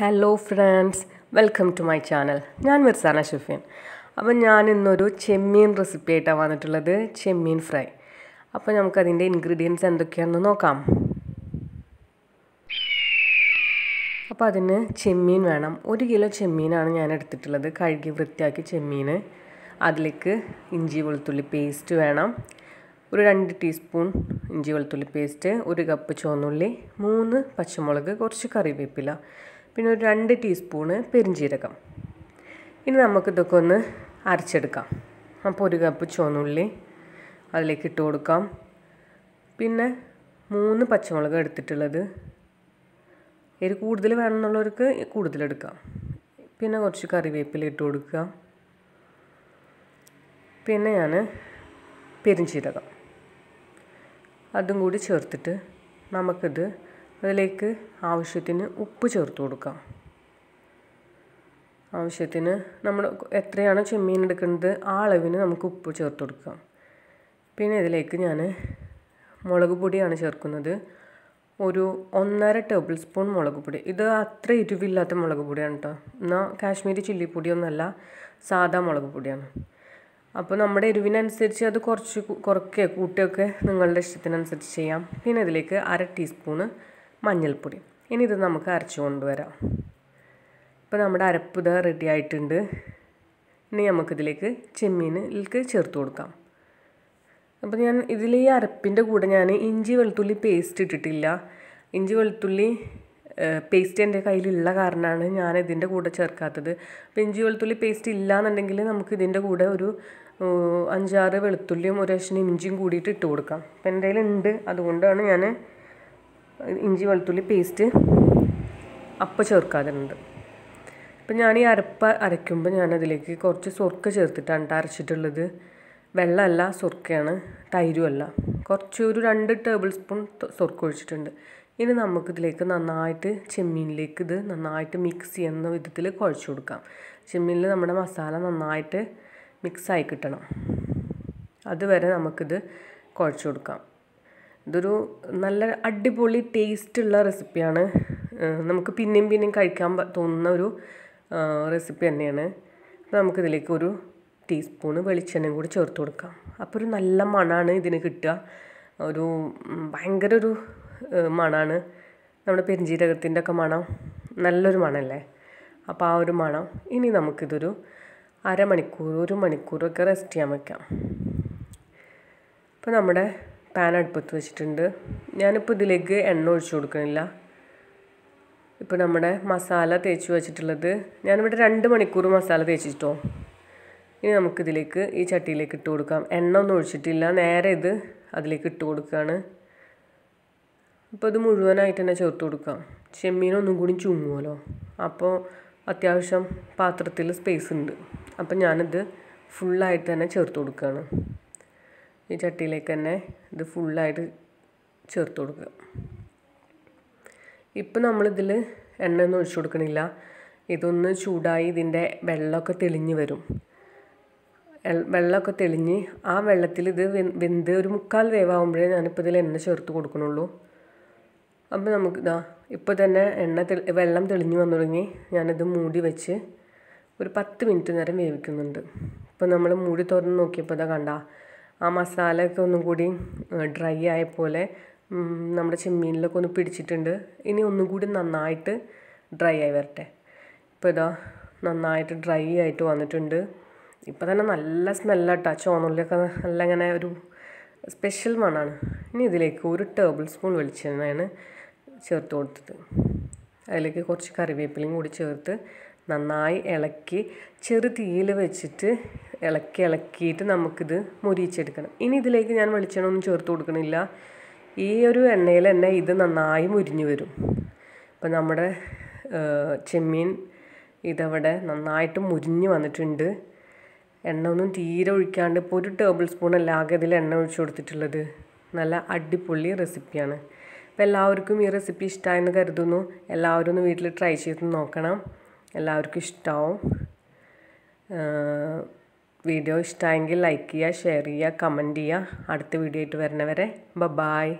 hello friends welcome to my channel ഞാൻ മിർസാന ഷുഫിൻ അപ്പം ഞാൻ ഇന്നൊരു ചെമ്മീൻ റെസിപ്പി ആയിട്ടാണ് വന്നിട്ടുള്ളത് ചെമ്മീൻ ഫ്രൈ അപ്പോൾ നമുക്കതിൻ്റെ ഇൻഗ്രീഡിയൻസ് എന്തൊക്കെയാണെന്ന് നോക്കാം അപ്പോൾ അതിന് ചെമ്മീൻ വേണം ഒരു കിലോ ചെമ്മീനാണ് ഞാൻ എടുത്തിട്ടുള്ളത് കഴുകി വൃത്തിയാക്കി ചെമ്മീൻ അതിലേക്ക് ഇഞ്ചി വെളുത്തുള്ളി പേസ്റ്റ് വേണം ഒരു രണ്ട് ടീസ്പൂൺ ഇഞ്ചി വെളുത്തുള്ളി പേസ്റ്റ് ഒരു കപ്പ് ചുവന്നുള്ളി മൂന്ന് പച്ചമുളക് കുറച്ച് കറിവേപ്പില പിന്നെ ഒരു രണ്ട് ടീസ്പൂണ് പെരിഞ്ജീരകം ഇനി നമുക്കിതൊക്കെ ഒന്ന് അരച്ചെടുക്കാം അപ്പോൾ ഒരു കപ്പ് ചുവന്നുള്ളി അതിലേക്ക് ഇട്ട് കൊടുക്കാം പിന്നെ മൂന്ന് പച്ചമുളക് എടുത്തിട്ടുള്ളത് എരി കൂടുതൽ വേണമെന്നുള്ളവർക്ക് കൂടുതലെടുക്കാം പിന്നെ കുറച്ച് കറിവേപ്പില ഇട്ട് കൊടുക്കുക പിന്നെ ഞാൻ പെരിഞ്ചീരകം അതും കൂടി ചേർത്തിട്ട് നമുക്കിത് അതിലേക്ക് ആവശ്യത്തിന് ഉപ്പ് ചേർത്ത് കൊടുക്കാം ആവശ്യത്തിന് നമ്മൾ എത്രയാണോ ചെമ്മീൻ എടുക്കുന്നത് ആ അളവിന് നമുക്ക് ഉപ്പ് ചേർത്ത് കൊടുക്കാം പിന്നെ ഇതിലേക്ക് ഞാൻ മുളക് പൊടിയാണ് ചേർക്കുന്നത് ഒരു ഒന്നര ടേബിൾ സ്പൂൺ മുളക് പൊടി ഇത് അത്ര എരിവില്ലാത്ത മുളക് പൊടിയാണ് കേട്ടോ എന്നാൽ കാശ്മീരി ചില്ലി പൊടിയൊന്നുമല്ല സാധാ മുളക് പൊടിയാണ് അപ്പോൾ നമ്മുടെ എരിവിനനുസരിച്ച് അത് കുറച്ച് കുറയ്ക്കുക കൂട്ടുകയൊക്കെ നിങ്ങളുടെ ഇഷ്ടത്തിനനുസരിച്ച് ചെയ്യാം പിന്നെ ഇതിലേക്ക് അര ടീസ്പൂണ് മഞ്ഞൾപ്പൊടി ഇനി ഇത് നമുക്ക് അരച്ച് കൊണ്ടുവരാം ഇപ്പോൾ നമ്മുടെ അരപ്പ് ഇത് റെഡി ആയിട്ടുണ്ട് ഇനി നമുക്കിതിലേക്ക് ചെമ്മീനിലേക്ക് ചേർത്ത് കൊടുക്കാം അപ്പോൾ ഞാൻ ഇതിൽ ഈ അരപ്പിൻ്റെ കൂടെ ഞാൻ ഇഞ്ചി വെളുത്തുള്ളി പേസ്റ്റ് ഇട്ടിട്ടില്ല ഇഞ്ചി വെളുത്തുള്ളി പേസ്റ്റ് എൻ്റെ കയ്യിലുള്ള കാരണമാണ് ഞാൻ ഇതിൻ്റെ കൂടെ ചേർക്കാത്തത് അപ്പോൾ ഇഞ്ചി വെളുത്തുള്ളി പേസ്റ്റ് ഇല്ല എന്നുണ്ടെങ്കിൽ നമുക്ക് ഇതിൻ്റെ കൂടെ ഒരു അഞ്ചാറ് വെളുത്തുള്ളിയും ഒരു ലക്ഷം ഇഞ്ചിയും കൂടിയിട്ട് ഇട്ട് കൊടുക്കാം അപ്പോൾ എൻ്റെ കയ്യിലുണ്ട് അതുകൊണ്ടാണ് ഞാൻ ഇഞ്ചി വെളുത്തുള്ളി പേസ്റ്റ് അപ്പം ചേർക്കാതുണ്ട് അപ്പം ഞാൻ ഈ അരപ്പ അരയ്ക്കുമ്പോൾ ഞാനതിലേക്ക് കുറച്ച് സുർക്ക ചേർത്തിട്ടാണ് അരച്ചിട്ടുള്ളത് വെള്ളമല്ല സ്വർക്കയാണ് തൈരുമല്ല കുറച്ച് ഒരു രണ്ട് ടേബിൾ സ്പൂൺ സുർക്ക ഒഴിച്ചിട്ടുണ്ട് ഇനി നമുക്കിതിലേക്ക് നന്നായിട്ട് ചെമ്മീനിലേക്ക് ഇത് നന്നായിട്ട് മിക്സ് ചെയ്യുന്ന വിധത്തിൽ കുഴച്ച് കൊടുക്കാം ചെമ്മീനിൽ നമ്മുടെ മസാല നന്നായിട്ട് മിക്സായി കിട്ടണം അതുവരെ നമുക്കിത് കുഴച്ച് കൊടുക്കാം ഇതൊരു നല്ല അടിപൊളി ടേസ്റ്റുള്ള റെസിപ്പിയാണ് നമുക്ക് പിന്നെയും പിന്നെയും കഴിക്കാൻ തോന്നുന്ന ഒരു റെസിപ്പി തന്നെയാണ് അപ്പോൾ നമുക്കിതിലേക്ക് ഒരു ടീസ്പൂണ് വെളിച്ചെണ്ണയും കൂടി ചേർത്ത് കൊടുക്കാം അപ്പോൾ ഒരു നല്ല മണമാണ് ഇതിന് കിട്ടുക ഒരു ഭയങ്കര ഒരു മണമാണ് നമ്മുടെ പെരുംജീരകത്തിൻ്റെ ഒക്കെ മണം നല്ലൊരു മണമല്ലേ അപ്പോൾ ആ ഒരു മണം ഇനി നമുക്കിതൊരു അരമണിക്കൂർ ഒരു മണിക്കൂറൊക്കെ റെസ്റ്റ് ചെയ്യാൻ വയ്ക്കാം അപ്പോൾ നമ്മുടെ പാൻ അടുപ്പത്ത് വെച്ചിട്ടുണ്ട് ഞാനിപ്പോൾ ഇതിലേക്ക് എണ്ണ ഒഴിച്ചു കൊടുക്കണില്ല ഇപ്പോൾ നമ്മുടെ മസാല തേച്ച് വെച്ചിട്ടുള്ളത് ഞാനിവിടെ രണ്ട് മണിക്കൂർ മസാല തേച്ചിട്ടോ ഇനി നമുക്കിതിലേക്ക് ഈ ചട്ടിയിലേക്ക് ഇട്ട് കൊടുക്കാം എണ്ണ ഒന്നും ഒഴിച്ചിട്ടില്ല നേരെ ഇത് അതിലേക്ക് ഇട്ട് കൊടുക്കുകയാണ് ഇപ്പോൾ ഇത് മുഴുവനായിട്ട് തന്നെ ചേർത്ത് കൊടുക്കാം ചെമ്മീനൊന്നും കൂടി ചുങ്ങുമല്ലോ അപ്പോൾ അത്യാവശ്യം പാത്രത്തിൽ സ്പേസ് ഉണ്ട് അപ്പം ഞാനിത് ഫുള്ളായിട്ട് തന്നെ ചേർത്ത് കൊടുക്കുകയാണ് ഈ ചട്ടിയിലേക്ക് തന്നെ ഇത് ഫുള്ളായിട്ട് ചേർത്ത് കൊടുക്കുക ഇപ്പം നമ്മളിതിൽ എണ്ണയൊന്നും ഒഴിച്ചു കൊടുക്കണില്ല ഇതൊന്ന് ചൂടായി ഇതിൻ്റെ വെള്ളമൊക്കെ തെളിഞ്ഞ് വരും വെള്ളമൊക്കെ തെളിഞ്ഞ് ആ വെള്ളത്തിൽ ഇത് വെന്ത് ഒരു മുക്കാൽ വേവാകുമ്പോഴേ ഞാനിപ്പോൾ ഇതിൽ എണ്ണ ചേർത്ത് കൊടുക്കണുള്ളൂ അപ്പോൾ നമുക്ക് ഇതാ ഇപ്പോൾ തന്നെ എണ്ണ തെളി വെള്ളം തെളിഞ്ഞ് വന്നു തുടങ്ങി ഞാനിത് മൂടി വെച്ച് ഒരു പത്ത് മിനിറ്റ് നേരം വേവിക്കുന്നുണ്ട് ഇപ്പോൾ നമ്മൾ മൂടി തുറന്ന് നോക്കിയപ്പോൾ ഇതാ കണ്ട ആ മസാലയൊക്കെ ഒന്നും കൂടി ഡ്രൈ ആയ പോലെ നമ്മുടെ ചെമ്മീനിലൊക്കെ ഒന്ന് പിടിച്ചിട്ടുണ്ട് ഇനി ഒന്നും കൂടി നന്നായിട്ട് ഡ്രൈ ആയി വരട്ടെ ഇപ്പോൾ ഇതാ നന്നായിട്ട് ഡ്രൈ ആയിട്ട് വന്നിട്ടുണ്ട് ഇപ്പോൾ തന്നെ നല്ല ആ ചോന്നുള്ളിയൊക്കെ നല്ല ഇങ്ങനെ ഒരു സ്പെഷ്യൽ മണാണ് ഇനി ഇതിലേക്ക് ഒരു ടേബിൾ സ്പൂൺ വെളിച്ചെണ്ണയാണ് ചേർത്ത് കൊടുത്തത് അതിലേക്ക് കുറച്ച് കറിവേപ്പിലയും കൂടി ചേർത്ത് നന്നായി ഇളക്കി ചെറു തീയിൽ വെച്ചിട്ട് ഇളക്കി ഇളക്കിയിട്ട് നമുക്കിത് മുരിച്ചെടുക്കണം ഇനി ഇതിലേക്ക് ഞാൻ വെളിച്ചെണ്ണ ഒന്നും ചേർത്ത് കൊടുക്കണില്ല ഈ ഒരു എണ്ണയിൽ തന്നെ ഇത് നന്നായി മുരിഞ്ഞു വരും ഇപ്പം നമ്മുടെ ചെമ്മീൻ ഇതവിടെ നന്നായിട്ട് മുരിഞ്ഞ് വന്നിട്ടുണ്ട് എണ്ണ ഒന്നും തീരെ ഒഴിക്കാണ്ട് ഇപ്പോൾ ഒരു ടേബിൾ സ്പൂൺ അല്ലാതെ ഇതിൽ എണ്ണ ഒഴിച്ചു കൊടുത്തിട്ടുള്ളത് നല്ല അടിപൊളി റെസിപ്പിയാണ് അപ്പോൾ എല്ലാവർക്കും ഈ റെസിപ്പി ഇഷ്ടമായെന്ന് കരുതുന്നു എല്ലാവരും ഒന്ന് വീട്ടിൽ ട്രൈ ചെയ്ത് നോക്കണം എല്ലാവർക്കും ഇഷ്ടമാവും വീഡിയോ ഇഷ്ടമായെങ്കിൽ ലൈക്ക് ചെയ്യുക ഷെയർ ചെയ്യുക കമൻറ്റ് ചെയ്യുക അടുത്ത വീഡിയോ ആയിട്ട് വരുന്നവരെ ബ ബായ്